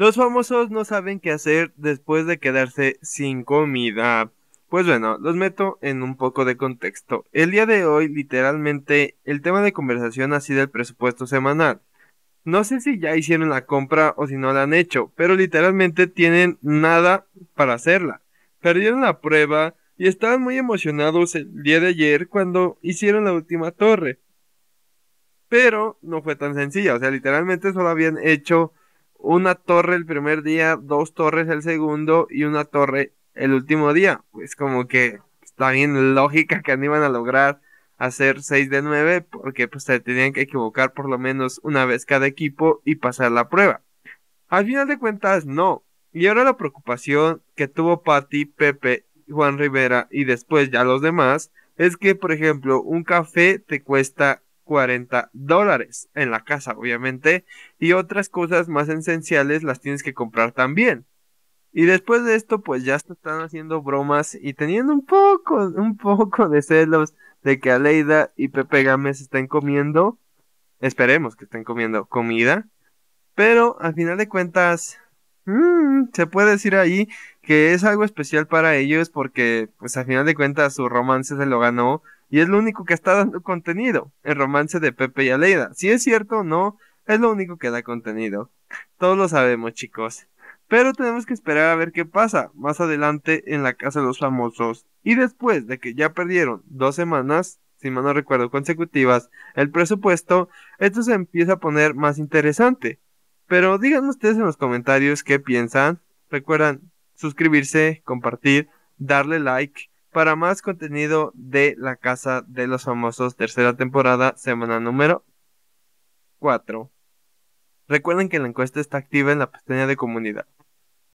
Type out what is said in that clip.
Los famosos no saben qué hacer después de quedarse sin comida. Pues bueno, los meto en un poco de contexto. El día de hoy, literalmente, el tema de conversación ha sido el presupuesto semanal. No sé si ya hicieron la compra o si no la han hecho, pero literalmente tienen nada para hacerla. Perdieron la prueba y estaban muy emocionados el día de ayer cuando hicieron la última torre. Pero no fue tan sencilla, o sea, literalmente solo habían hecho una torre el primer día, dos torres el segundo y una torre el último día. Pues como que está bien lógica que no iban a lograr hacer 6 de 9 porque pues se tenían que equivocar por lo menos una vez cada equipo y pasar la prueba. Al final de cuentas, no. Y ahora la preocupación que tuvo Patti, Pepe, Juan Rivera y después ya los demás es que, por ejemplo, un café te cuesta 40 dólares en la casa, obviamente, y otras cosas más esenciales las tienes que comprar también. Y después de esto, pues ya están haciendo bromas y teniendo un poco, un poco de celos de que Aleida y Pepe Gámez estén comiendo. Esperemos que estén comiendo comida. Pero al final de cuentas, mm, se puede decir ahí que es algo especial para ellos porque, pues al final de cuentas, su romance se lo ganó y es lo único que está dando contenido, el romance de Pepe y Aleida. Si es cierto o no, es lo único que da contenido. Todos lo sabemos, chicos. Pero tenemos que esperar a ver qué pasa más adelante en la Casa de los Famosos. Y después de que ya perdieron dos semanas, si mal no recuerdo, consecutivas, el presupuesto, esto se empieza a poner más interesante. Pero díganme ustedes en los comentarios qué piensan. Recuerdan suscribirse, compartir, darle like para más contenido de La Casa de los Famosos, tercera temporada, semana número 4. Recuerden que la encuesta está activa en la pestaña de comunidad.